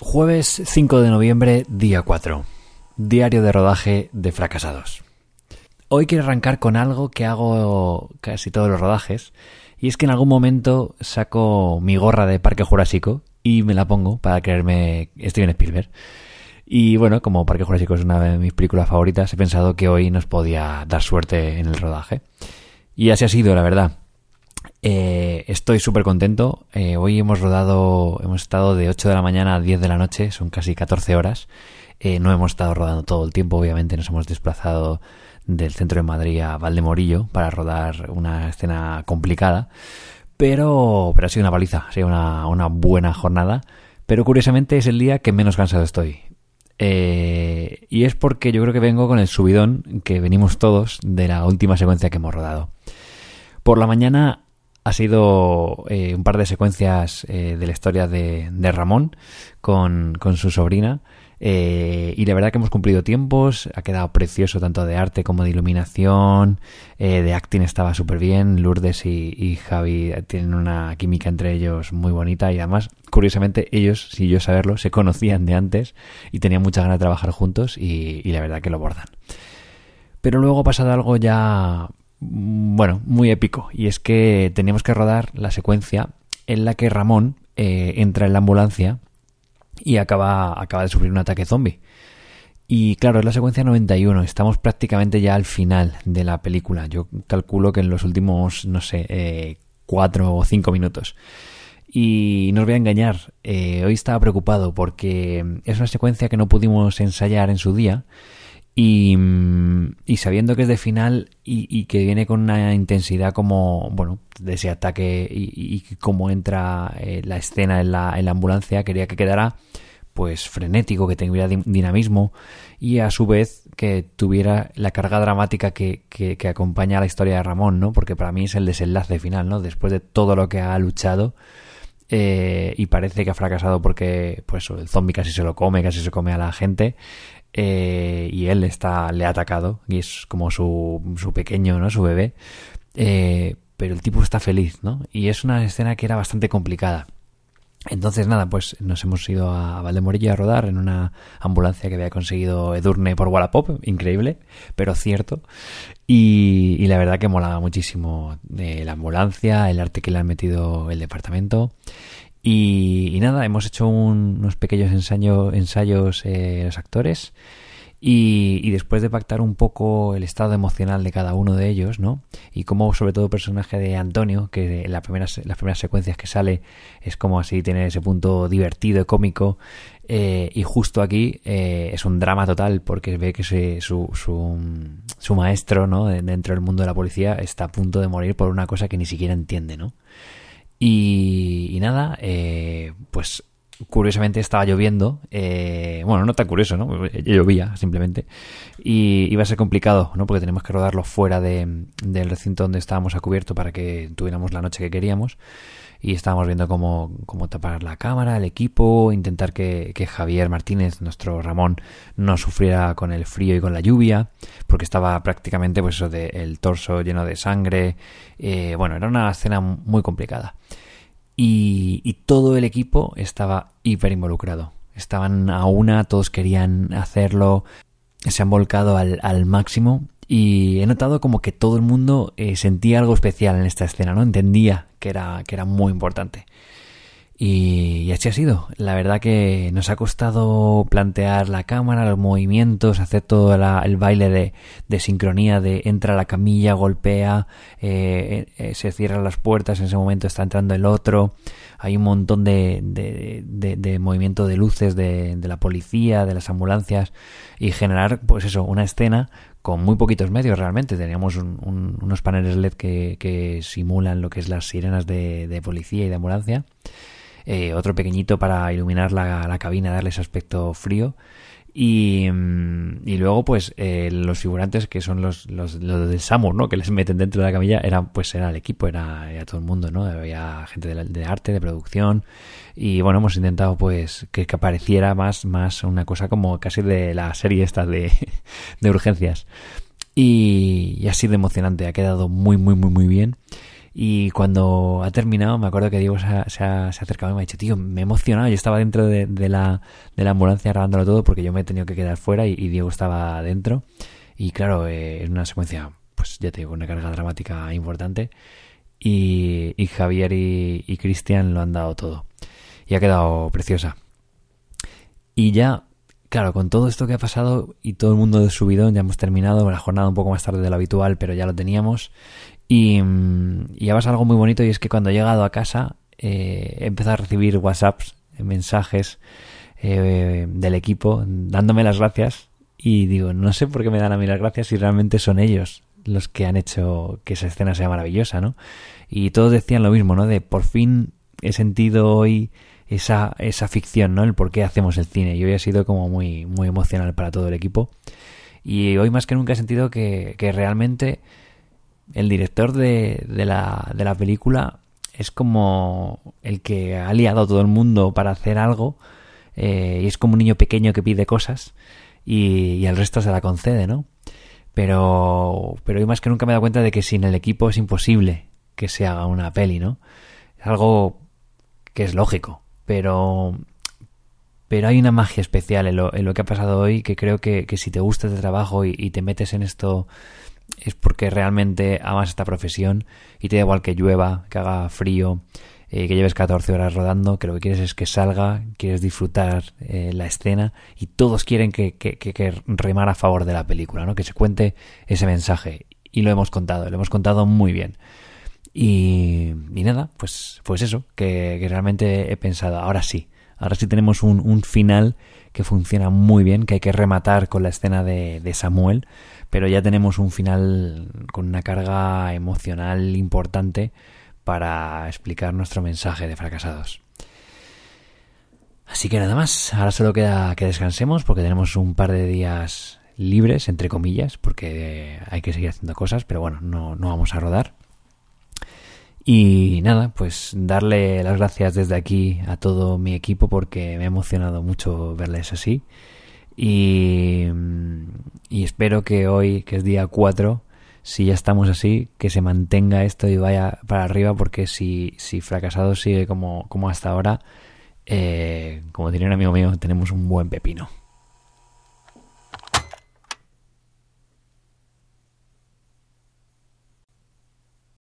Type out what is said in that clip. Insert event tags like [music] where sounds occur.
Jueves 5 de noviembre, día 4. Diario de rodaje de fracasados. Hoy quiero arrancar con algo que hago casi todos los rodajes, y es que en algún momento saco mi gorra de Parque Jurásico y me la pongo para creerme estoy en Spielberg. Y bueno, como Parque Jurásico es una de mis películas favoritas, he pensado que hoy nos podía dar suerte en el rodaje. Y así ha sido, la verdad. Eh, estoy súper contento. Eh, hoy hemos rodado, hemos estado de 8 de la mañana a 10 de la noche, son casi 14 horas. Eh, no hemos estado rodando todo el tiempo, obviamente nos hemos desplazado del centro de Madrid a Valdemorillo para rodar una escena complicada. Pero, pero ha sido una paliza, ha sido una, buena jornada. Pero curiosamente es el día que menos cansado estoy. y es porque yo creo que vengo con el subidón que venimos todos de la última secuencia que hemos rodado. Por la mañana ha sido eh, un par de secuencias eh, de la historia de, Ramón con, su sobrina. Eh, y la verdad que hemos cumplido tiempos, ha quedado precioso tanto de arte como de iluminación, de acting estaba súper bien, Lourdes y, Javi tienen una química entre ellos muy bonita y además, curiosamente, ellos, si yo saberlo, se conocían de antes y tenían mucha ganas de trabajar juntos y, la verdad que lo bordan. Pero luego ha pasado algo ya Mm, bueno, muy épico. Y es que teníamos que rodar la secuencia en la que Ramón eh, entra en la ambulancia y acaba, acaba de sufrir un ataque zombie. Y claro, es la secuencia 91, estamos prácticamente ya al final de la película. Yo calculo que en los últimos, no sé, eh, cuatro o cinco minutos. Y no os voy a engañar, eh, hoy estaba preocupado porque es una secuencia que no pudimos ensayar en su día Mm, y, sabiendo que es de final y, que viene con una intensidad como, bueno, de ese ataque y, y cómo entra eh, la escena en la, en la, ambulancia, quería que quedara pues frenético, que tuviera dinamismo y a su vez que tuviera la carga dramática que, que, acompaña a la historia de Ramón, ¿no? Porque para mí es el desenlace final, ¿no? Después de todo lo que ha luchado eh, y parece que ha fracasado porque pues el zombie casi se lo come, casi se come a la gente, eh, y él está, le ha atacado y es como su, su pequeño, ¿no? Su bebé. Eh, pero el tipo está feliz, ¿no? Y es una escena que era bastante complicada. Entonces, nada, pues nos hemos ido a Valdemorillo a rodar en una ambulancia que había conseguido Edurne por Wallapop, increíble, pero cierto. Y, la verdad que molaba muchísimo eh, la ambulancia, el arte que le han metido el departamento. Y, nada, hemos hecho unos pequeños ensayos eh, los actores y, después de pactar un poco el estado emocional de cada uno de ellos, ¿no? Y como sobre todo el personaje de Antonio, que en las primeras las primeras secuencias que sale es como así, tiene ese punto divertido, cómico, eh, y justo aquí eh, es un drama total porque ve que su, su, su, maestro, ¿no? Dentro del mundo de la policía está a punto de morir por una cosa que ni siquiera entiende, ¿no? Y, nada, eh, pues curiosamente estaba lloviendo. Eh, bueno, no tan curioso, ¿no? Llovía, simplemente. Y iba a ser complicado, ¿no? Porque teníamos que rodarlo fuera de, del recinto donde estábamos a cubierto para que tuviéramos la noche que queríamos. Y estábamos viendo cómo, cómo tapar la cámara, el equipo, intentar que, que Javier Martínez, nuestro Ramón, no sufriera con el frío y con la lluvia, porque estaba prácticamente, pues eso, el torso lleno de sangre. Eh, bueno, era una escena muy complicada y, todo el equipo estaba hiper involucrado. Estaban a una, todos querían hacerlo, se han volcado al, máximo y he notado como que todo el mundo eh, sentía algo especial en esta escena, ¿no? Entendía que era, que era muy importante. Y, así ha sido. La verdad que nos ha costado plantear la cámara, los movimientos, hacer todo el baile de, de, sincronía de entra la camilla, golpea, eh, eh, se cierran las puertas, en ese momento está entrando el otro. Hay un montón de, de, movimiento de luces de, la policía, de las ambulancias y generar, pues eso, una escena con muy poquitos medios realmente. Teníamos unos paneles LED que, que, simulan lo que es las sirenas de policía y de ambulancia. Eh, otro pequeñito para iluminar la, cabina, darle ese aspecto frío. Y, mm, y, luego, pues, eh, los figurantes que son los, los, los del Samur, ¿no? Que les meten dentro de la camilla, eran, pues, era el equipo, era, todo el mundo, ¿no? Había gente de, arte, de producción. Y bueno, hemos intentado, pues, que, apareciera más, más una cosa como casi de la serie esta de, [laughs] de urgencias. Y, ha sido emocionante, ha quedado muy, muy, muy, muy bien. Y cuando ha terminado, me acuerdo que Diego se ha, acercado y me ha dicho, tío, me he emocionado. Yo estaba dentro de, la, ambulancia grabándolo todo porque yo me he tenido que quedar fuera y, Diego estaba dentro. Y claro, en eh, es una secuencia, pues ya te digo, una carga dramática importante. Y, Javier y, y Cristian lo han dado todo. Y ha quedado preciosa. Y ya, claro, con todo esto que ha pasado y todo el mundo de subidón, ya hemos terminado la jornada un poco más tarde de lo habitual, pero ya lo teníamos. Y, mm, y ya algo muy bonito y es que cuando he llegado a casa eh, he empezado a recibir WhatsApps, eh, mensajes eh, del equipo dándome las gracias y digo, no sé por qué me dan a mí las gracias si realmente son ellos los que han hecho que esa escena sea maravillosa, ¿no? Y todos decían lo mismo, ¿no? De por fin he sentido hoy esa, esa ficción, ¿no? El por qué hacemos el cine. Y hoy ha sido como muy, muy emocional para todo el equipo. Y hoy más que nunca he sentido que realmente el director de, de, la, de la película es como el que ha liado a todo el mundo para hacer algo eh, y es como un niño pequeño que pide cosas y, al resto se la concede, ¿no? Pero, pero yo más que nunca me he dado cuenta de que sin el equipo es imposible que se haga una peli, ¿no? Es algo que es lógico, pero pero hay una magia especial en lo, que ha pasado hoy que creo que, si te gusta este trabajo y, te metes en esto es porque realmente amas esta profesión y te da igual que llueva, que haga frío, eh, que lleves 14 horas rodando, que lo que quieres es que salga, quieres disfrutar eh, la escena y todos quieren que, que, remar a favor de la película, ¿no? que se cuente ese mensaje. Y lo hemos contado, lo hemos contado muy bien. Y, nada, pues, pues eso, que, realmente he pensado, ahora sí, Ahora sí tenemos un, final que funciona muy bien, que hay que rematar con la escena de, de Samuel, pero ya tenemos un final con una carga emocional importante para explicar nuestro mensaje de fracasados. Así que nada más, ahora solo queda que descansemos porque tenemos un par de días libres, entre comillas, porque hay que seguir haciendo cosas, pero bueno, no vamos a rodar. Y nada, pues darle las gracias desde aquí a todo mi equipo porque me ha emocionado mucho verles así. Y, mm, espero que hoy, que es día 4, si ya estamos así, que se mantenga esto y vaya para arriba porque si, si fracasado sigue como, como hasta ahora, eh, como diría un amigo mío, tenemos un buen pepino.